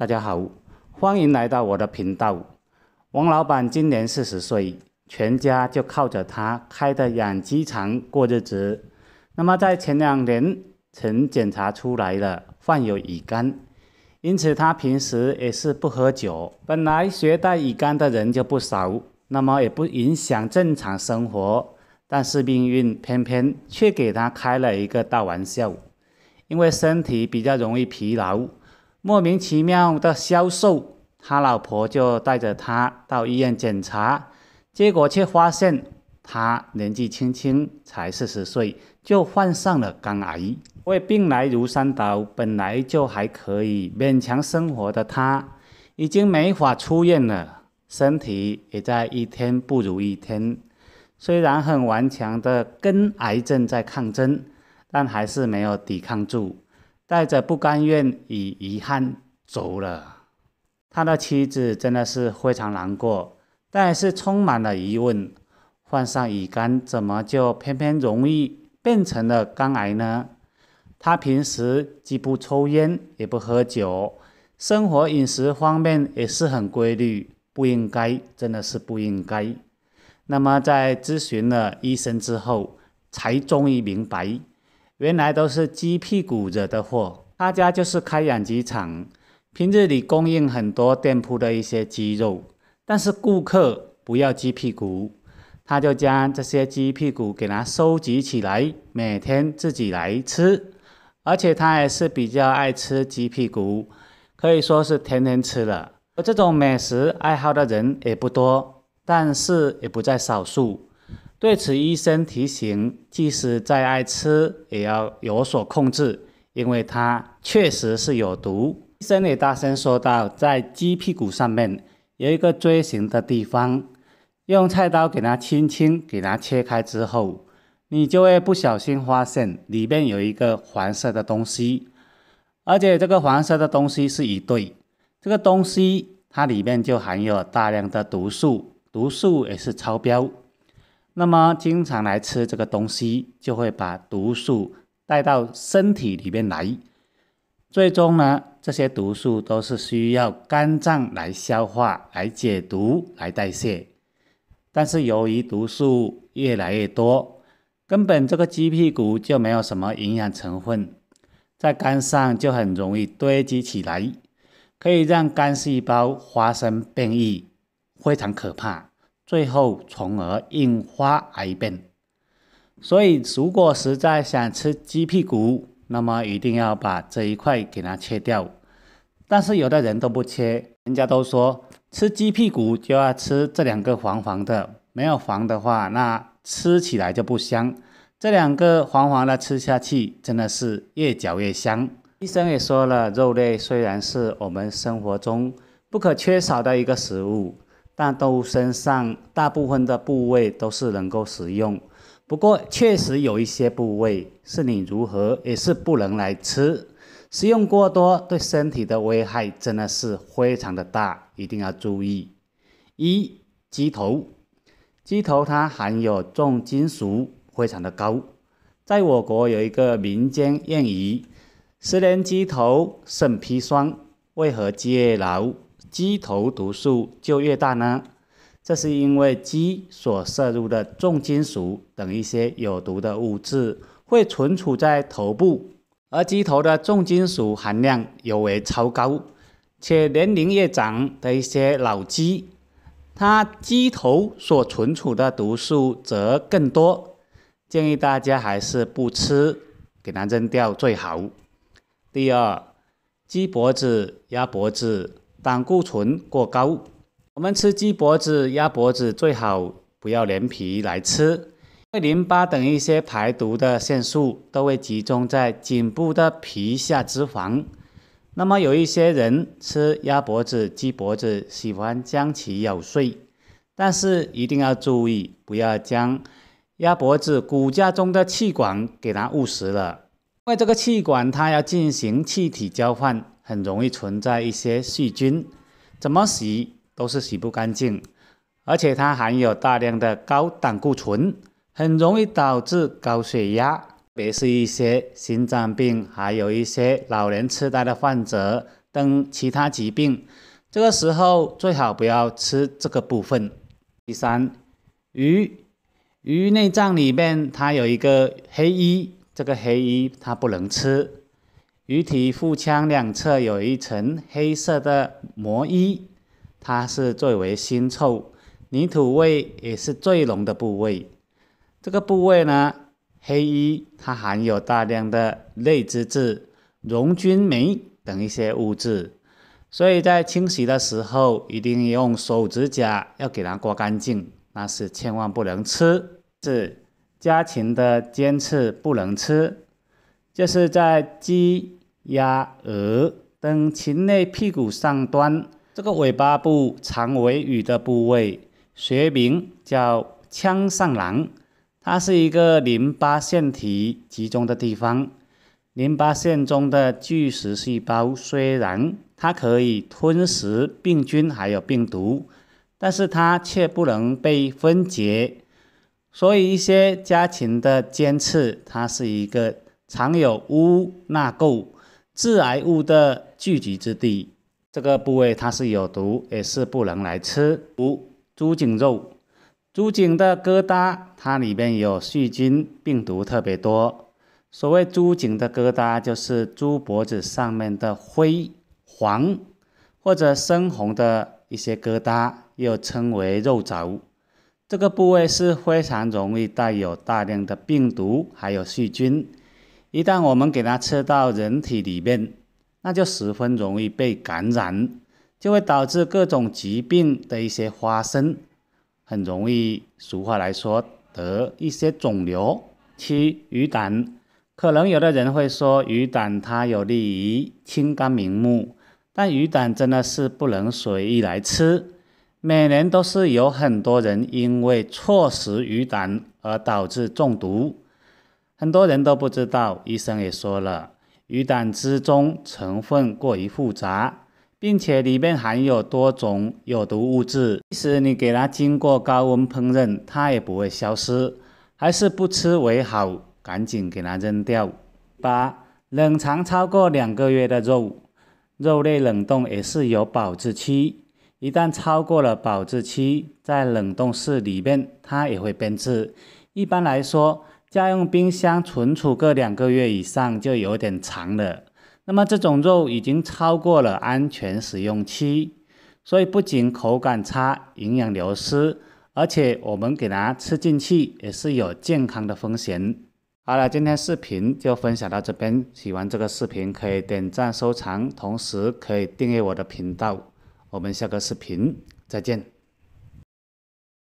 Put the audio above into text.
大家好，欢迎来到我的频道。王老板今年四十岁，全家就靠着他开的养鸡场过日子。那么在前两年曾检查出来了患有乙肝，因此他平时也是不喝酒。本来携带乙肝的人就不少，那么也不影响正常生活。但是命运偏偏却给他开了一个大玩笑，因为身体比较容易疲劳。莫名其妙的消瘦，他老婆就带着他到医院检查，结果却发现他年纪轻轻才四十岁就患上了肝癌。为病来如山倒，本来就还可以勉强生活的他，已经没法出院了，身体也在一天不如一天。虽然很顽强的跟癌症在抗争，但还是没有抵抗住。带着不甘愿与遗憾走了，他的妻子真的是非常难过，但是充满了疑问：患上乙肝怎么就偏偏容易变成了肝癌呢？他平时既不抽烟也不喝酒，生活饮食方面也是很规律，不应该，真的是不应该。那么在咨询了医生之后，才终于明白。原来都是鸡屁股惹的祸。他家就是开养鸡场，平日里供应很多店铺的一些鸡肉，但是顾客不要鸡屁股，他就将这些鸡屁股给它收集起来，每天自己来吃。而且他还是比较爱吃鸡屁股，可以说是天天吃了。这种美食爱好的人也不多，但是也不在少数。对此，医生提醒，即使再爱吃，也要有所控制，因为它确实是有毒。医生也大声说道：“在鸡屁股上面有一个锥形的地方，用菜刀给它轻轻给它切开之后，你就会不小心发现里面有一个黄色的东西，而且这个黄色的东西是一对，这个东西它里面就含有大量的毒素，毒素也是超标。”那么经常来吃这个东西，就会把毒素带到身体里面来。最终呢，这些毒素都是需要肝脏来消化、来解毒、来代谢。但是由于毒素越来越多，根本这个鸡屁股就没有什么营养成分，在肝上就很容易堆积起来，可以让肝细胞发生变异，非常可怕。最后，从而引发癌变。所以，如果实在想吃鸡屁股，那么一定要把这一块给它切掉。但是，有的人都不切，人家都说吃鸡屁股就要吃这两个黄黄的，没有黄的话，那吃起来就不香。这两个黄黄的吃下去，真的是越嚼越香。医生也说了，肉类虽然是我们生活中不可缺少的一个食物。大都身上大部分的部位都是能够食用，不过确实有一些部位是你如何也是不能来吃，食用过多对身体的危害真的是非常的大，一定要注意。一鸡头，鸡头它含有重金属非常的高，在我国有一个民间谚语：“十年鸡头肾砒霜，为何鸡也老？”鸡头毒素就越大呢？这是因为鸡所摄入的重金属等一些有毒的物质会存储在头部，而鸡头的重金属含量尤为超高，且年龄越长的一些老鸡，它鸡头所存储的毒素则更多。建议大家还是不吃，给它扔掉最好。第二，鸡脖子、鸭脖子。胆固醇过高，我们吃鸡脖子、鸭脖子最好不要连皮来吃，因为淋巴等一些排毒的腺素都会集中在颈部的皮下脂肪。那么有一些人吃鸭脖子、鸡脖子喜欢将其咬碎，但是一定要注意，不要将鸭脖子骨架中的气管给它误食了，因为这个气管它要进行气体交换。很容易存在一些细菌，怎么洗都是洗不干净，而且它含有大量的高胆固醇，很容易导致高血压，特别是一些心脏病，还有一些老年痴呆的患者等其他疾病，这个时候最好不要吃这个部分。第三，鱼鱼内脏里面它有一个黑衣，这个黑衣它不能吃。鱼体腹腔两侧有一层黑色的膜衣，它是最为腥臭、泥土味也是最浓的部位。这个部位呢，黑衣它含有大量的类脂质、溶菌酶等一些物质，所以在清洗的时候，一定用手指甲要给它刮干净。那是千万不能吃，是家禽的尖刺不能吃，就是在鸡。鸭、鹅等禽类屁股上端，这个尾巴部长尾羽的部位，学名叫腔上囊，它是一个淋巴腺体集中的地方。淋巴腺中的巨噬细胞虽然它可以吞食病菌还有病毒，但是它却不能被分解，所以一些家禽的尖刺，它是一个藏有污纳垢。致癌物的聚集之地，这个部位它是有毒，也是不能来吃。五、猪颈肉，猪颈的疙瘩，它里面有细菌、病毒特别多。所谓猪颈的疙瘩，就是猪脖子上面的灰黄或者深红的一些疙瘩，又称为肉轴。这个部位是非常容易带有大量的病毒，还有细菌。一旦我们给它吃到人体里面，那就十分容易被感染，就会导致各种疾病的一些发生，很容易，俗话来说得一些肿瘤。七鱼胆，可能有的人会说鱼胆它有利于清肝明目，但鱼胆真的是不能随意来吃，每年都是有很多人因为错食鱼胆而导致中毒。很多人都不知道，医生也说了，鱼胆汁中成分过于复杂，并且里面含有多种有毒物质，即使你给它经过高温烹饪，它也不会消失，还是不吃为好，赶紧给它扔掉。八、冷藏超过两个月的肉，肉类冷冻也是有保质期，一旦超过了保质期，在冷冻室里面它也会变质。一般来说。家用冰箱存储个两个月以上就有点长了，那么这种肉已经超过了安全使用期，所以不仅口感差、营养流失，而且我们给它吃进去也是有健康的风险。好了，今天视频就分享到这边，喜欢这个视频可以点赞、收藏，同时可以订阅我的频道。我们下个视频再见。